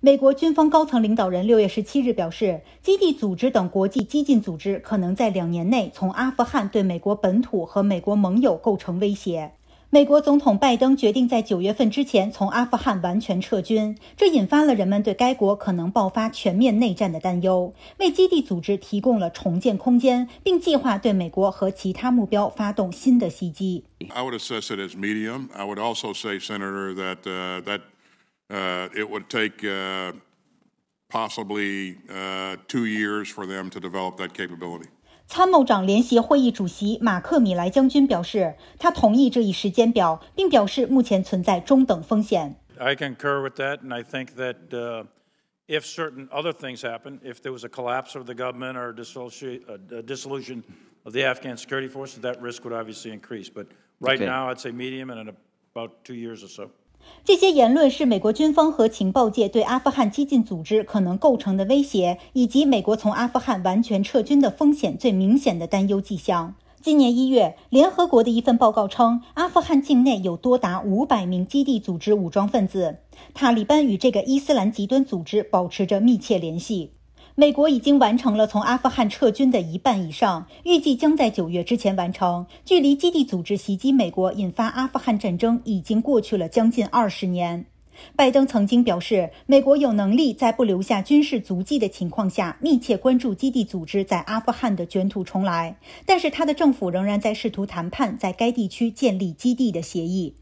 美国军方高层领导人六月十七日表示，基地组织等国际激进组织可能在两年内从阿富汗对美国本土和美国盟友构成威胁。美国总统拜登决定在九月份之前从阿富汗完全撤军，这引发了人们对该国可能爆发全面内战的担忧，为基地组织提供了重建空间，并计划对美国和其他目标发动新的袭击。Uh, it would take uh, possibly uh, two years for them to develop that capability. 参谋长联席会议主席马克·米莱将军表示，他同意这一时间表，并表示目前存在中等风险。I concur with that, and I think that if certain other things happen, if there was a collapse of the government or a dissolution of the Afghan security forces, that risk would obviously increase. But right now, I'd say medium and in about two years or so. 这些言论是美国军方和情报界对阿富汗激进组织可能构成的威胁，以及美国从阿富汗完全撤军的风险最明显的担忧迹象。今年一月，联合国的一份报告称，阿富汗境内有多达五百名基地组织武装分子，塔利班与这个伊斯兰极端组织保持着密切联系。美国已经完成了从阿富汗撤军的一半以上，预计将在九月之前完成。距离基地组织袭击美国、引发阿富汗战争已经过去了将近二十年。拜登曾经表示，美国有能力在不留下军事足迹的情况下密切关注基地组织在阿富汗的卷土重来，但是他的政府仍然在试图谈判在该地区建立基地的协议。